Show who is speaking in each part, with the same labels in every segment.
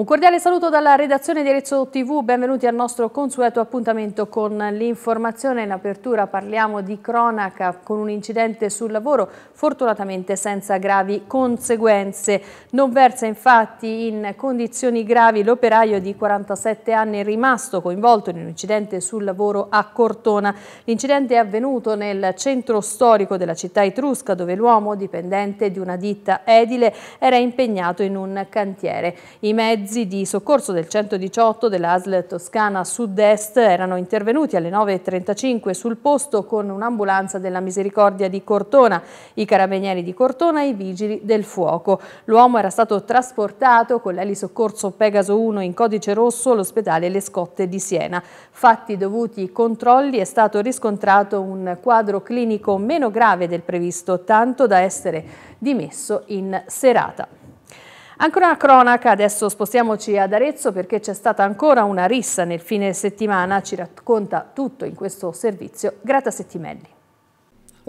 Speaker 1: Un cordiale saluto dalla redazione di Arezzo TV, benvenuti al nostro consueto appuntamento con l'informazione. In apertura parliamo di cronaca con un incidente sul lavoro, fortunatamente senza gravi conseguenze. Non versa infatti in condizioni gravi l'operaio di 47 anni rimasto coinvolto in un incidente sul lavoro a Cortona. L'incidente è avvenuto nel centro storico della città etrusca dove l'uomo, dipendente di una ditta edile, era impegnato in un cantiere. I mezzi mezzi di soccorso del 118 dell'ASL Toscana Sud-Est erano intervenuti alle 9.35 sul posto con un'ambulanza della Misericordia di Cortona, i carabinieri di Cortona e i vigili del fuoco. L'uomo era stato trasportato con l'elisoccorso Pegaso 1 in codice rosso all'ospedale Le Scotte di Siena. Fatti dovuti i controlli è stato riscontrato un quadro clinico meno grave del previsto, tanto da essere dimesso in serata. Ancora una cronaca, adesso spostiamoci ad Arezzo perché c'è stata ancora una rissa nel fine settimana, ci racconta tutto in questo servizio Grata Settimelli.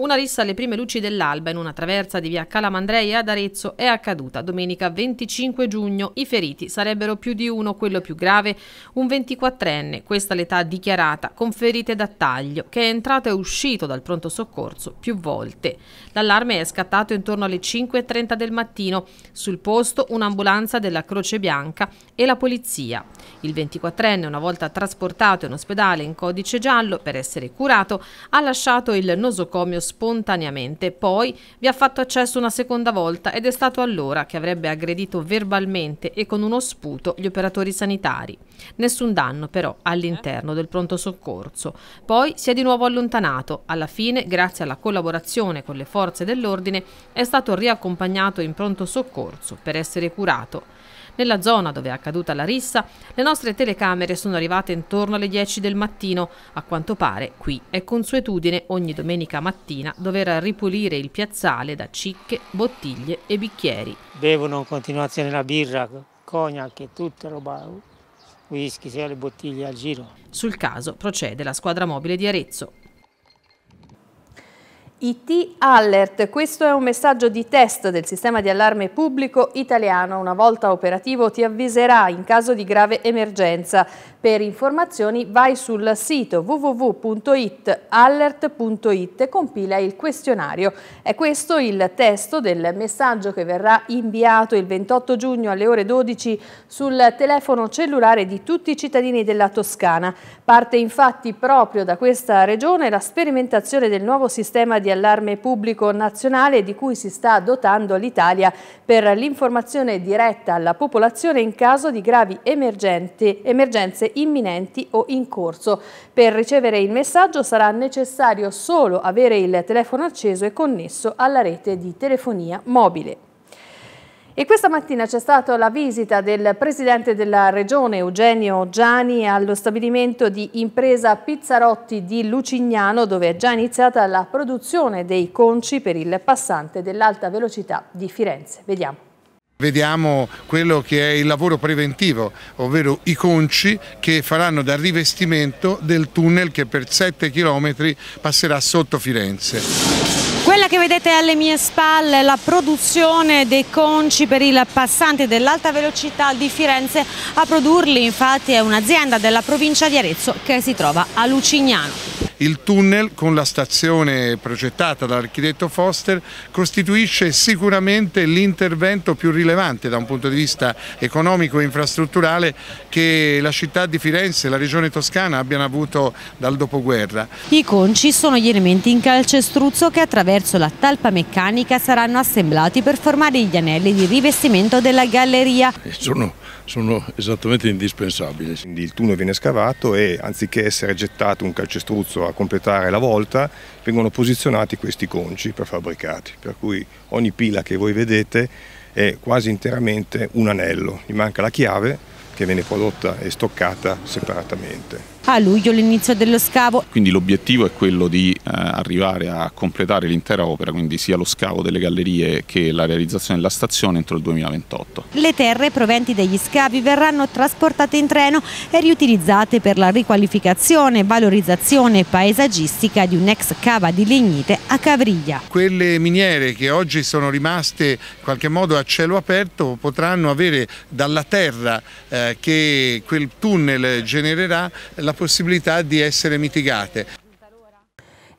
Speaker 2: Una rissa alle prime luci dell'alba in una traversa di via Calamandrei ad Arezzo è accaduta domenica 25 giugno. I feriti sarebbero più di uno, quello più grave, un 24enne, questa l'età dichiarata, con ferite da taglio, che è entrato e uscito dal pronto soccorso più volte. L'allarme è scattato intorno alle 5.30 del mattino. Sul posto un'ambulanza della Croce Bianca e la polizia. Il 24enne, una volta trasportato in ospedale in codice giallo per essere curato, ha lasciato il nosocomio spontaneamente, poi vi ha fatto accesso una seconda volta ed è stato allora che avrebbe aggredito verbalmente e con uno sputo gli operatori sanitari. Nessun danno però all'interno del pronto soccorso. Poi si è di nuovo allontanato. Alla fine, grazie alla collaborazione con le forze dell'ordine, è stato riaccompagnato in pronto soccorso per essere curato. Nella zona dove è accaduta la rissa, le nostre telecamere sono arrivate intorno alle 10 del mattino. A quanto pare, qui è consuetudine ogni domenica mattina dover ripulire il piazzale da cicche, bottiglie e bicchieri. Bevono in continuazione la birra, cognac e tutta roba whisky, sia le bottiglie al giro. Sul caso procede la squadra mobile di Arezzo,
Speaker 1: IT Alert, questo è un messaggio di test del sistema di allarme pubblico italiano. Una volta operativo ti avviserà in caso di grave emergenza. Per informazioni vai sul sito www.italert.it e compila il questionario. È questo il testo del messaggio che verrà inviato il 28 giugno alle ore 12 sul telefono cellulare di tutti i cittadini della Toscana. Parte infatti proprio da questa regione la sperimentazione del nuovo sistema di di allarme pubblico nazionale di cui si sta dotando l'Italia per l'informazione diretta alla popolazione in caso di gravi emergenze imminenti o in corso. Per ricevere il messaggio sarà necessario solo avere il telefono acceso e connesso alla rete di telefonia mobile. E questa mattina c'è stata la visita del presidente della regione Eugenio Giani allo stabilimento di impresa Pizzarotti di Lucignano dove è già iniziata la produzione dei conci per il passante dell'alta velocità di Firenze. Vediamo
Speaker 3: vediamo quello che è il lavoro preventivo, ovvero i conci che faranno da rivestimento del tunnel che per 7 km passerà sotto Firenze.
Speaker 4: Quella che vedete alle mie spalle è la produzione dei conci per il passante dell'alta velocità di Firenze. A produrli infatti è un'azienda della provincia di Arezzo che si trova a Lucignano.
Speaker 3: Il tunnel con la stazione progettata dall'architetto Foster costituisce sicuramente l'intervento più rilevante da un punto di vista economico e infrastrutturale che la città di Firenze e la regione toscana abbiano avuto dal dopoguerra.
Speaker 2: I conci
Speaker 4: sono gli elementi in calcestruzzo che attraverso la talpa meccanica saranno assemblati per formare gli anelli di rivestimento della galleria.
Speaker 5: Sono sono esattamente indispensabili. Quindi il tunnel viene scavato e anziché essere gettato un calcestruzzo a completare la volta, vengono posizionati questi conci prefabbricati, per cui ogni pila che voi vedete è quasi interamente un anello, gli manca la chiave che viene prodotta e stoccata separatamente
Speaker 4: a luglio l'inizio dello scavo.
Speaker 5: Quindi l'obiettivo è
Speaker 6: quello di eh, arrivare a completare l'intera opera, quindi sia lo scavo delle gallerie che la realizzazione della stazione entro il 2028.
Speaker 4: Le terre proventi degli scavi verranno trasportate in treno e riutilizzate per la riqualificazione valorizzazione paesaggistica di un'ex cava di lignite a Cavriglia.
Speaker 3: Quelle miniere che oggi sono rimaste in qualche modo a cielo aperto potranno avere dalla terra eh, che quel tunnel genererà la la possibilità di essere mitigate.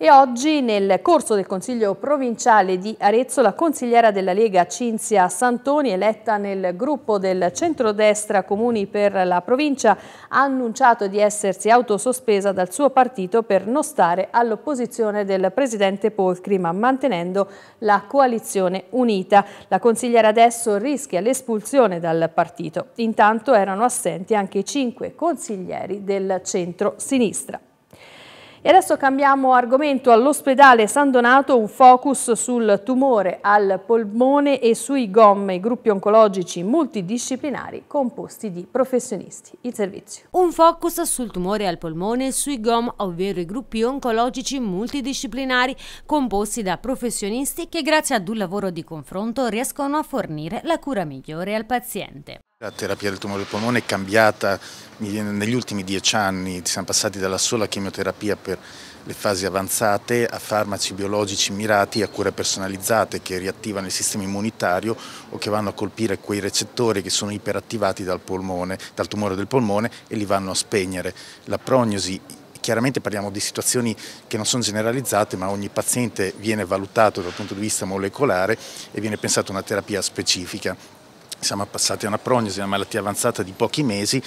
Speaker 1: E oggi nel corso del Consiglio Provinciale di Arezzo la consigliera della Lega Cinzia Santoni, eletta nel gruppo del centrodestra Comuni per la provincia, ha annunciato di essersi autosospesa dal suo partito per non stare all'opposizione del presidente Polcri ma mantenendo la coalizione unita. La consigliera adesso rischia l'espulsione dal partito. Intanto erano assenti anche i cinque consiglieri del centro-sinistra. E adesso cambiamo argomento all'ospedale San Donato, un focus sul tumore al polmone e sui gomme, gruppi oncologici multidisciplinari composti di professionisti.
Speaker 4: Il servizio. Un focus sul tumore al polmone e sui GOM, ovvero i gruppi oncologici multidisciplinari composti da professionisti che grazie ad un lavoro di confronto riescono a fornire la cura migliore al paziente.
Speaker 5: La terapia del tumore del polmone è cambiata negli ultimi dieci anni, siamo passati dalla sola chemioterapia per le fasi avanzate a farmaci biologici mirati a cure personalizzate che riattivano il sistema immunitario o che vanno a colpire quei recettori che sono iperattivati dal, polmone, dal tumore del polmone e li vanno a spegnere. La prognosi chiaramente parliamo di situazioni che non sono generalizzate ma ogni paziente viene valutato dal punto di vista molecolare e viene pensata una terapia specifica siamo passati a una prognosi, una malattia avanzata di pochi mesi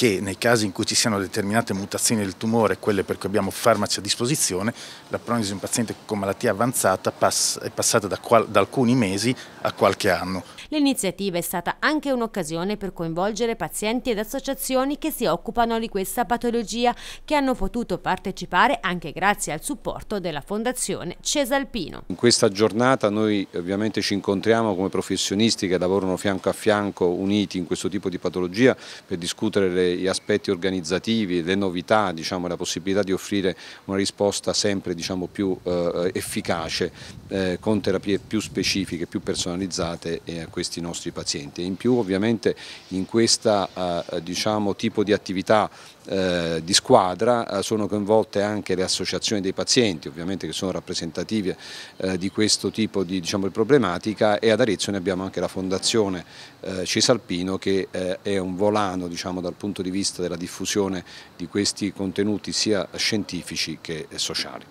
Speaker 5: che nei casi in cui ci siano determinate mutazioni del tumore, quelle per cui abbiamo farmaci a disposizione, la prognosi di un paziente con malattia avanzata è passata da, da alcuni mesi a qualche anno.
Speaker 4: L'iniziativa è stata anche un'occasione per coinvolgere pazienti ed associazioni che si occupano di questa patologia, che hanno potuto partecipare anche grazie al supporto della Fondazione Cesalpino.
Speaker 6: In questa giornata noi ovviamente ci incontriamo come professionisti che lavorano fianco a fianco, uniti in questo tipo di patologia, per discutere le gli aspetti organizzativi, le novità, diciamo, la possibilità di offrire una risposta sempre diciamo, più eh, efficace eh, con terapie più specifiche, più personalizzate eh, a questi nostri pazienti. in più ovviamente in questo eh, diciamo, tipo di attività eh, di squadra eh, sono coinvolte anche le associazioni dei pazienti, ovviamente che sono rappresentative di questo tipo di, diciamo, problematica e ad Arezzo ne abbiamo anche la fondazione Cesalpino che è un volano diciamo, dal punto punto di vista della diffusione di questi contenuti sia scientifici che sociali.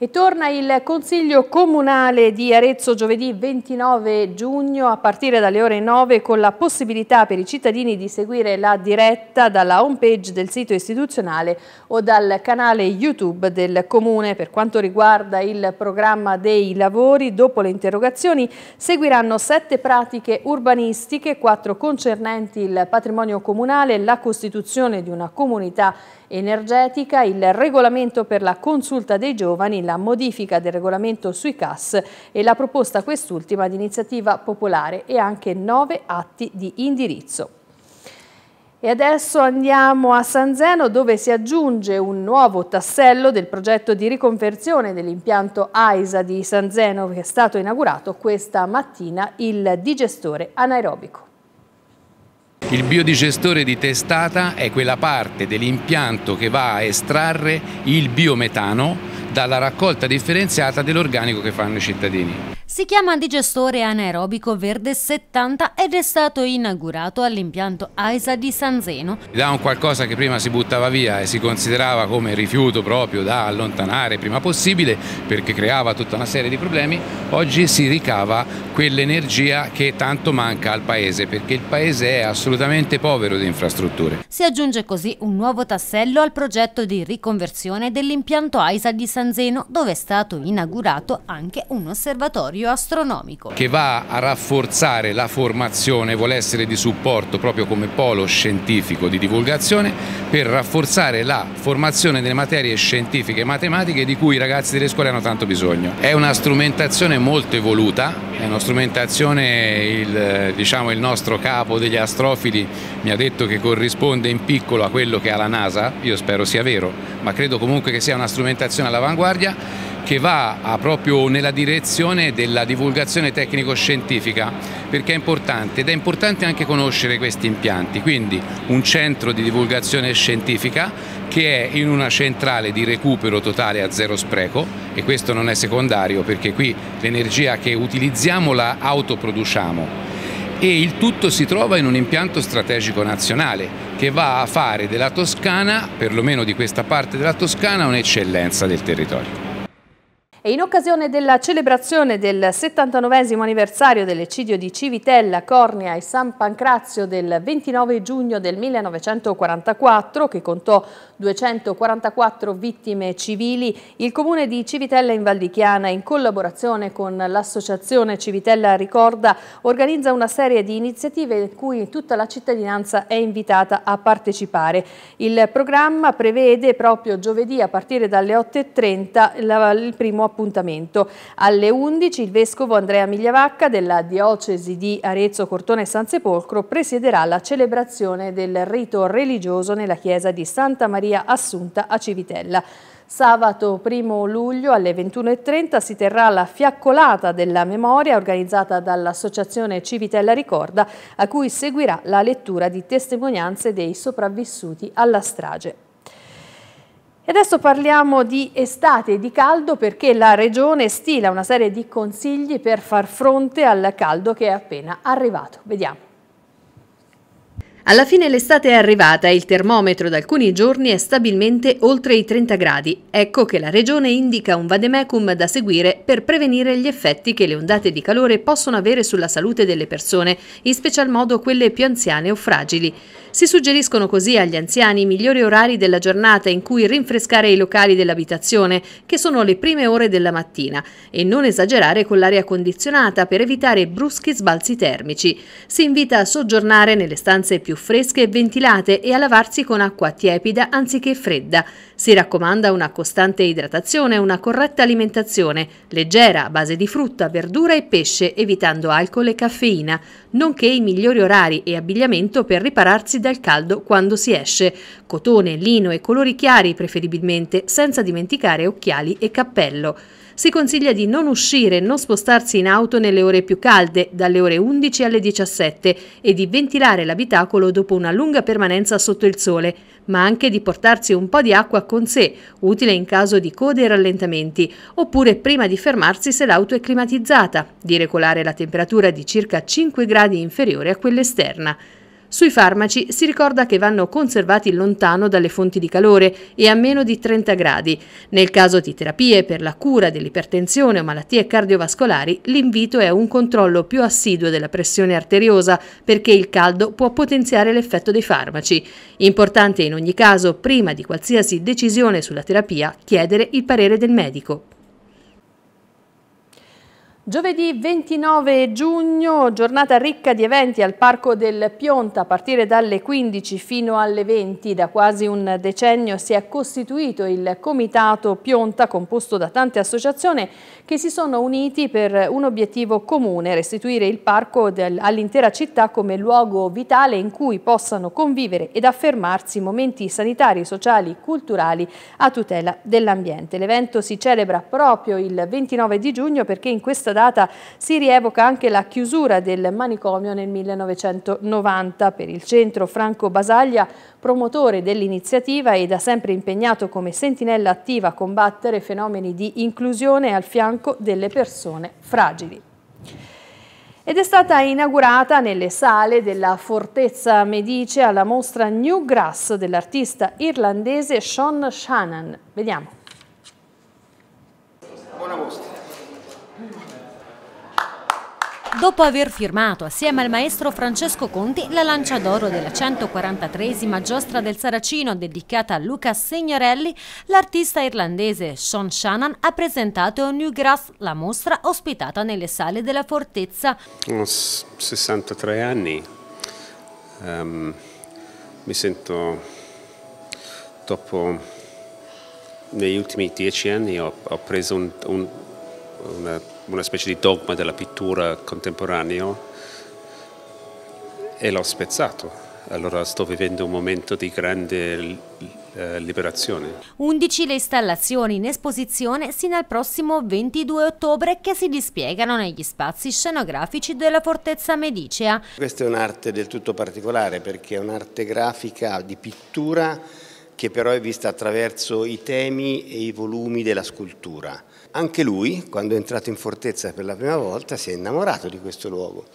Speaker 1: E torna il Consiglio Comunale di Arezzo giovedì 29 giugno a partire dalle ore 9 con la possibilità per i cittadini di seguire la diretta dalla homepage del sito istituzionale o dal canale YouTube del Comune. Per quanto riguarda il programma dei lavori, dopo le interrogazioni seguiranno sette pratiche urbanistiche, quattro concernenti il patrimonio comunale, la costituzione di una comunità energetica, il regolamento per la consulta dei giovani, la modifica del regolamento sui CAS e la proposta quest'ultima di iniziativa popolare e anche nove atti di indirizzo. E adesso andiamo a San Zeno dove si aggiunge un nuovo tassello del progetto di riconversione dell'impianto AISA di San Zeno che è stato inaugurato questa mattina il digestore anaerobico.
Speaker 6: Il biodigestore di testata è quella parte dell'impianto che va a estrarre il biometano dalla raccolta differenziata dell'organico che fanno i cittadini.
Speaker 4: Si chiama digestore anaerobico verde 70 ed è stato inaugurato all'impianto AISA di San Zeno.
Speaker 6: Da un qualcosa che prima si buttava via e si considerava come rifiuto proprio da allontanare prima possibile perché creava tutta una serie di problemi, oggi si ricava quell'energia che tanto manca al paese perché il paese è assolutamente povero di infrastrutture.
Speaker 4: Si aggiunge così un nuovo tassello al progetto di riconversione dell'impianto AISA di San Zeno dove è stato inaugurato anche un osservatorio astronomico
Speaker 6: che va a rafforzare la formazione formazione vuole essere di supporto proprio come polo scientifico di divulgazione per rafforzare la formazione delle materie scientifiche e matematiche di cui i ragazzi delle scuole hanno tanto bisogno. È una strumentazione molto evoluta, è una strumentazione, il, diciamo, il nostro capo degli astrofili mi ha detto che corrisponde in piccolo a quello che ha la NASA, io spero sia vero, ma credo comunque che sia una strumentazione all'avanguardia che va ah, proprio nella direzione della divulgazione tecnico-scientifica perché è importante ed è importante anche conoscere questi impianti, quindi un centro di divulgazione scientifica che è in una centrale di recupero totale a zero spreco e questo non è secondario perché qui l'energia che utilizziamo la autoproduciamo e il tutto si trova in un impianto strategico nazionale che va a fare della Toscana, perlomeno di questa parte della Toscana, un'eccellenza del territorio.
Speaker 1: E in occasione della celebrazione del 79 anniversario dell'eccidio di Civitella, Cornea e San Pancrazio del 29 giugno del 1944, che contò 244 vittime civili, il comune di Civitella in Valdichiana, in collaborazione con l'associazione Civitella Ricorda, organizza una serie di iniziative in cui tutta la cittadinanza è invitata a partecipare. Il programma prevede proprio giovedì a partire dalle 8.30 il primo appuntamento appuntamento. Alle 11 il Vescovo Andrea Migliavacca della Diocesi di Arezzo, Cortone e San Sepolcro presiederà la celebrazione del rito religioso nella chiesa di Santa Maria Assunta a Civitella. Sabato 1 luglio alle 21.30 si terrà la fiaccolata della memoria organizzata dall'associazione Civitella Ricorda a cui seguirà la lettura di testimonianze dei sopravvissuti alla strage. E adesso parliamo di estate e di caldo perché la regione stila una serie di consigli per far fronte al caldo che è appena arrivato. Vediamo. Alla fine l'estate è arrivata e il termometro da alcuni giorni è stabilmente oltre i 30 gradi. Ecco che la regione indica un vademecum da seguire per prevenire gli effetti che le ondate di calore possono avere sulla salute delle persone, in special modo quelle più anziane o fragili. Si suggeriscono così agli anziani i migliori orari della giornata in cui rinfrescare i locali dell'abitazione, che sono le prime ore della mattina, e non esagerare con l'aria condizionata per evitare bruschi sbalzi termici. Si invita a soggiornare nelle stanze più fresche e ventilate e a lavarsi con acqua tiepida anziché fredda. Si raccomanda una costante idratazione e una corretta alimentazione, leggera, a base di frutta, verdura e pesce, evitando alcol e caffeina, nonché i migliori orari e abbigliamento per ripararsi proteggersi dal caldo quando si esce. Cotone, lino e colori chiari preferibilmente, senza dimenticare occhiali e cappello. Si consiglia di non uscire e non spostarsi in auto nelle ore più calde, dalle ore 11 alle 17, e di ventilare l'abitacolo dopo una lunga permanenza sotto il sole, ma anche di portarsi un po' di acqua con sé, utile in caso di code e rallentamenti, oppure prima di fermarsi se l'auto è climatizzata, di regolare la temperatura di circa 5 gradi inferiore a quella esterna. Sui farmaci si ricorda che vanno conservati lontano dalle fonti di calore e a meno di 30 gradi. Nel caso di terapie per la cura dell'ipertensione o malattie cardiovascolari, l'invito è a un controllo più assiduo della pressione arteriosa perché il caldo può potenziare l'effetto dei farmaci. Importante in ogni caso, prima di qualsiasi decisione sulla terapia, chiedere il parere del medico. Giovedì 29 giugno, giornata ricca di eventi al Parco del Pionta a partire dalle 15 fino alle 20. Da quasi un decennio si è costituito il Comitato Pionta composto da tante associazioni che si sono uniti per un obiettivo comune, restituire il parco all'intera città come luogo vitale in cui possano convivere ed affermarsi momenti sanitari, sociali, culturali a tutela dell'ambiente. L'evento si celebra proprio il 29 di giugno perché in questa data si rievoca anche la chiusura del manicomio nel 1990 per il centro Franco Basaglia, promotore dell'iniziativa e da sempre impegnato come sentinella attiva a combattere fenomeni di inclusione al fianco delle persone fragili ed è stata inaugurata nelle sale della Fortezza Medice alla mostra New Grass dell'artista irlandese Sean Shannon. Vediamo.
Speaker 4: Dopo aver firmato assieme al maestro Francesco Conti la lancia d'oro della 143esima giostra del Saracino dedicata a Luca Signorelli, l'artista irlandese Sean Shannon ha presentato Newgrass, la mostra ospitata nelle sale della fortezza.
Speaker 5: Ho 63 anni, um, mi sento dopo, negli ultimi dieci anni ho, ho preso un, un, una una specie di dogma della pittura contemporanea e l'ho spezzato. Allora sto vivendo un momento di grande eh, liberazione.
Speaker 4: 11 le installazioni in esposizione sino al prossimo 22 ottobre che si dispiegano negli spazi scenografici della Fortezza Medicea.
Speaker 5: Questa è un'arte del tutto particolare perché è un'arte grafica di pittura che però è vista attraverso i temi e i volumi della scultura anche lui, quando è entrato in fortezza per la prima volta, si è innamorato di questo luogo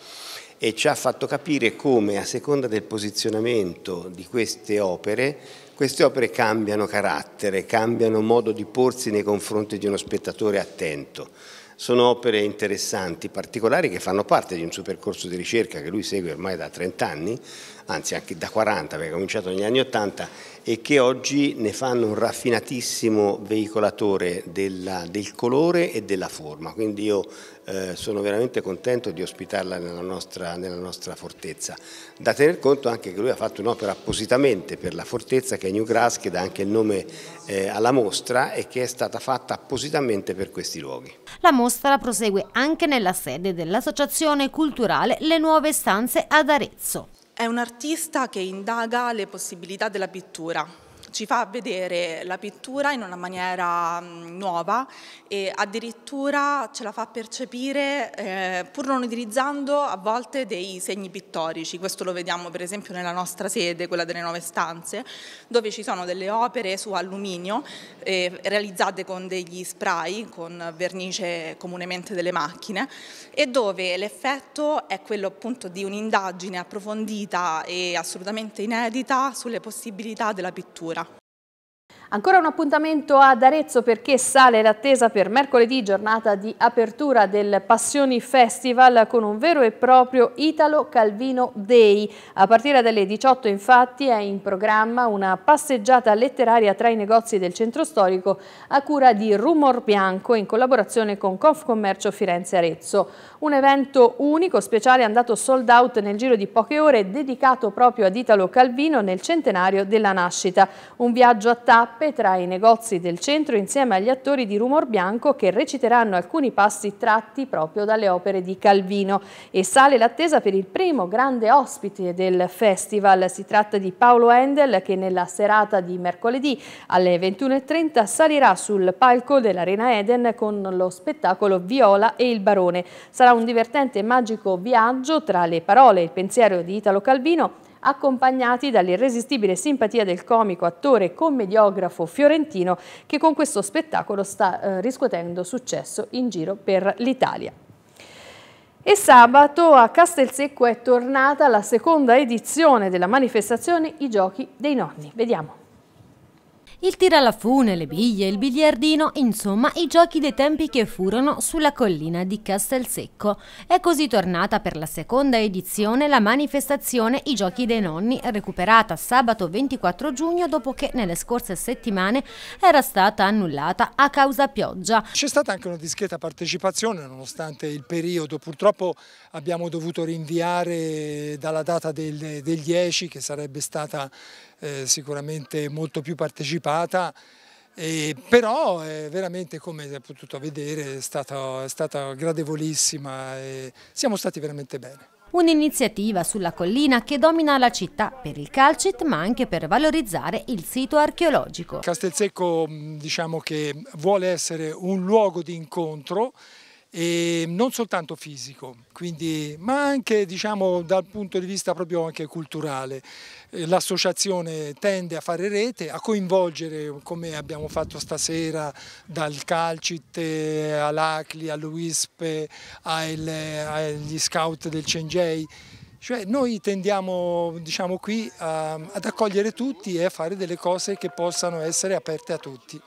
Speaker 5: e ci ha fatto capire come a seconda del posizionamento di queste opere, queste opere cambiano carattere, cambiano modo di porsi nei confronti di uno spettatore attento sono opere interessanti, particolari, che fanno parte di un suo percorso di ricerca che lui segue ormai da 30 anni, anzi anche da 40 perché ha cominciato negli anni 80 e che oggi ne fanno un raffinatissimo veicolatore della, del colore e della forma. Quindi io eh, sono veramente contento di ospitarla nella nostra, nella nostra, fortezza. Da tener conto anche che lui ha fatto un'opera appositamente per la fortezza che è New Grass, che dà anche il nome eh, alla mostra e che è stata fatta appositamente per questi luoghi.
Speaker 4: La mostra prosegue anche nella sede dell'Associazione Culturale Le Nuove Stanze ad Arezzo.
Speaker 2: È un artista che indaga le possibilità della pittura, ci fa vedere la pittura in una maniera mm, nuova e addirittura ce la fa percepire eh, pur non utilizzando a volte dei segni pittorici, questo lo vediamo per esempio nella nostra sede, quella delle nuove stanze, dove ci sono delle opere su alluminio eh, realizzate con degli spray, con vernice comunemente delle macchine e dove l'effetto è quello appunto di un'indagine approfondita e assolutamente inedita sulle possibilità della pittura.
Speaker 1: Ancora un appuntamento ad Arezzo perché sale l'attesa per mercoledì, giornata di apertura del Passioni Festival con un vero e proprio Italo Calvino Day. A partire dalle 18 infatti è in programma una passeggiata letteraria tra i negozi del centro storico a cura di Rumor Bianco in collaborazione con Confcommercio Firenze Arezzo. Un evento unico, speciale, andato sold out nel giro di poche ore dedicato proprio ad Italo Calvino nel centenario della nascita. Un viaggio a tappe tappe tra i negozi del centro insieme agli attori di Rumor Bianco che reciteranno alcuni passi tratti proprio dalle opere di Calvino e sale l'attesa per il primo grande ospite del festival. Si tratta di Paolo Endel che nella serata di mercoledì alle 21.30 salirà sul palco dell'Arena Eden con lo spettacolo Viola e il Barone. Sarà un divertente e magico viaggio tra le parole e il pensiero di Italo Calvino accompagnati dall'irresistibile simpatia del comico, attore e commediografo fiorentino che con questo spettacolo sta eh, riscuotendo successo in giro per l'Italia. E sabato a Castelsecco è tornata la seconda edizione della manifestazione I Giochi dei Nonni.
Speaker 4: Vediamo. Il alla fune, le biglie, il biliardino, insomma i giochi dei tempi che furono sulla collina di Castelsecco. È così tornata per la seconda edizione la manifestazione I giochi dei nonni, recuperata sabato 24 giugno dopo che nelle scorse settimane era stata annullata a causa pioggia.
Speaker 7: C'è stata anche una discreta partecipazione nonostante il periodo, purtroppo abbiamo dovuto rinviare dalla data del, del 10 che sarebbe stata eh, sicuramente molto più partecipata, e, però eh, veramente come si è potuto vedere è stata, è stata gradevolissima e siamo stati veramente bene.
Speaker 4: Un'iniziativa sulla collina che domina la città per il calcit ma anche per
Speaker 7: valorizzare il sito archeologico. Castelsecco diciamo che vuole essere un luogo di incontro e ehm, non soltanto fisico, quindi, ma anche diciamo, dal punto di vista proprio anche culturale. Eh, l'associazione tende a fare rete, a coinvolgere come abbiamo fatto stasera dal Calcit all'Acli, all'UISP, agli scout del Cengei. Cioè noi tendiamo diciamo qui, a, ehm, ad accogliere tutti e a fare delle cose che possano essere aperte a tutti.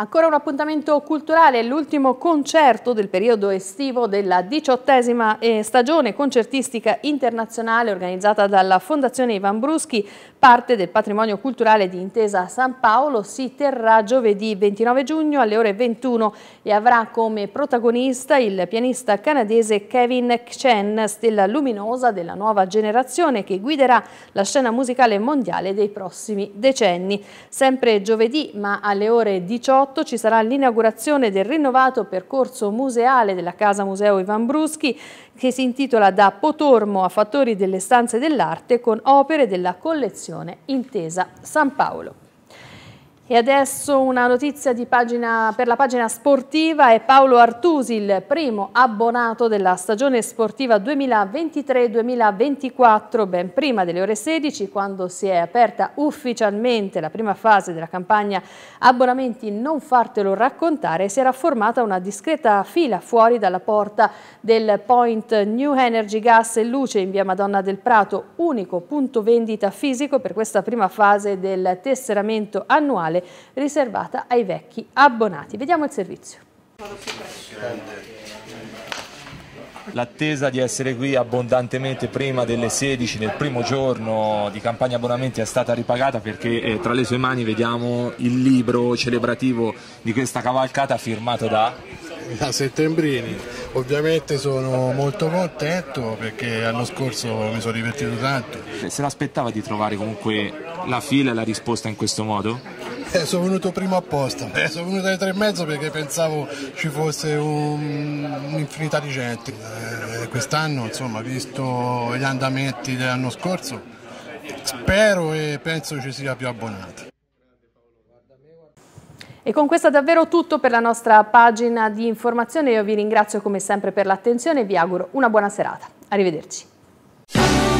Speaker 1: Ancora un appuntamento culturale, l'ultimo concerto del periodo estivo della diciottesima eh, stagione concertistica internazionale organizzata dalla Fondazione Ivan Bruschi, parte del patrimonio culturale di Intesa San Paolo, si terrà giovedì 29 giugno alle ore 21 e avrà come protagonista il pianista canadese Kevin Chen, stella luminosa della nuova generazione che guiderà la scena musicale mondiale dei prossimi decenni. Sempre giovedì ma alle ore 18 18 ci sarà l'inaugurazione del rinnovato percorso museale della Casa Museo Ivan Bruschi che si intitola Da Potormo a Fattori delle Stanze dell'Arte con opere della collezione Intesa San Paolo. E adesso una notizia pagina, per la pagina sportiva è Paolo Artusi, il primo abbonato della stagione sportiva 2023-2024, ben prima delle ore 16, quando si è aperta ufficialmente la prima fase della campagna Abbonamenti non fartelo raccontare, si era formata una discreta fila fuori dalla porta del Point New Energy Gas e Luce in via Madonna del Prato, unico punto vendita fisico per questa prima fase del tesseramento annuale speciale riservata ai vecchi abbonati. Vediamo il servizio.
Speaker 7: L'attesa di essere qui abbondantemente prima delle 16 nel primo giorno di campagna abbonamenti è stata ripagata perché eh, tra le sue mani vediamo il libro celebrativo di questa cavalcata firmato da...
Speaker 3: Da Settembrini, ovviamente sono molto
Speaker 7: contento perché l'anno scorso mi sono divertito tanto. Se l'aspettava di trovare comunque la fila e la risposta in questo modo?
Speaker 3: Eh, sono venuto prima apposta, eh, sono venuto alle tre e mezzo perché pensavo ci fosse un'infinità di gente. Eh, quest'anno, insomma, visto gli andamenti dell'anno scorso, spero e penso ci sia più abbonati.
Speaker 1: E con questo è davvero tutto per la nostra pagina di informazione. Io vi ringrazio come sempre per l'attenzione e vi auguro una buona serata. Arrivederci.